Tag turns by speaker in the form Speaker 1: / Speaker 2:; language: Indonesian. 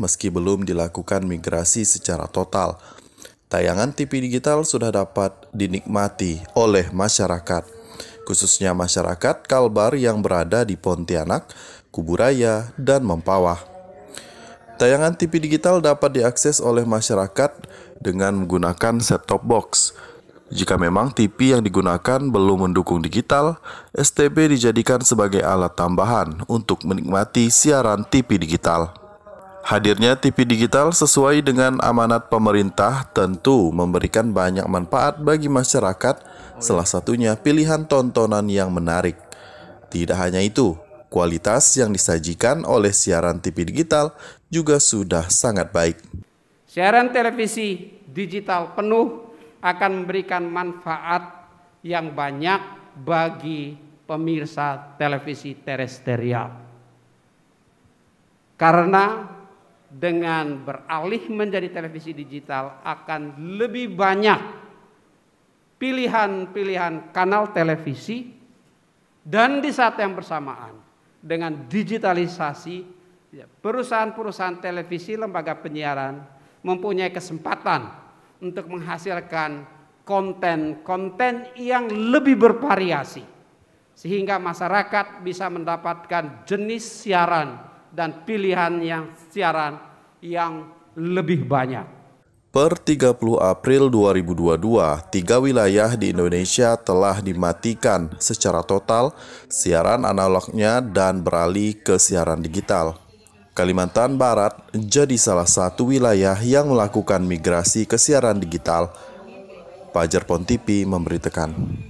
Speaker 1: meski belum dilakukan migrasi secara total. Tayangan TV digital sudah dapat dinikmati oleh masyarakat, khususnya masyarakat Kalbar yang berada di Pontianak, Kuburaya, dan Mempawah. Tayangan TV digital dapat diakses oleh masyarakat dengan menggunakan set-top box. Jika memang TV yang digunakan belum mendukung digital, STB dijadikan sebagai alat tambahan untuk menikmati siaran TV digital. Hadirnya TV digital sesuai dengan amanat pemerintah tentu memberikan banyak manfaat bagi masyarakat, salah satunya pilihan tontonan yang menarik. Tidak hanya itu, kualitas yang disajikan oleh siaran TV digital juga sudah sangat baik.
Speaker 2: Siaran televisi digital penuh akan memberikan manfaat yang banyak bagi pemirsa televisi terestrial. Karena dengan beralih menjadi televisi digital akan lebih banyak pilihan-pilihan kanal televisi dan di saat yang bersamaan dengan digitalisasi ya, perusahaan-perusahaan televisi lembaga penyiaran mempunyai kesempatan untuk menghasilkan konten-konten yang lebih bervariasi sehingga masyarakat bisa mendapatkan jenis siaran dan pilihan yang siaran yang lebih banyak.
Speaker 1: Per 30 April 2022, tiga wilayah di Indonesia telah dimatikan secara total siaran analognya dan beralih ke siaran digital. Kalimantan Barat jadi salah satu wilayah yang melakukan migrasi ke siaran digital. Pajar Pontipi memberitakan.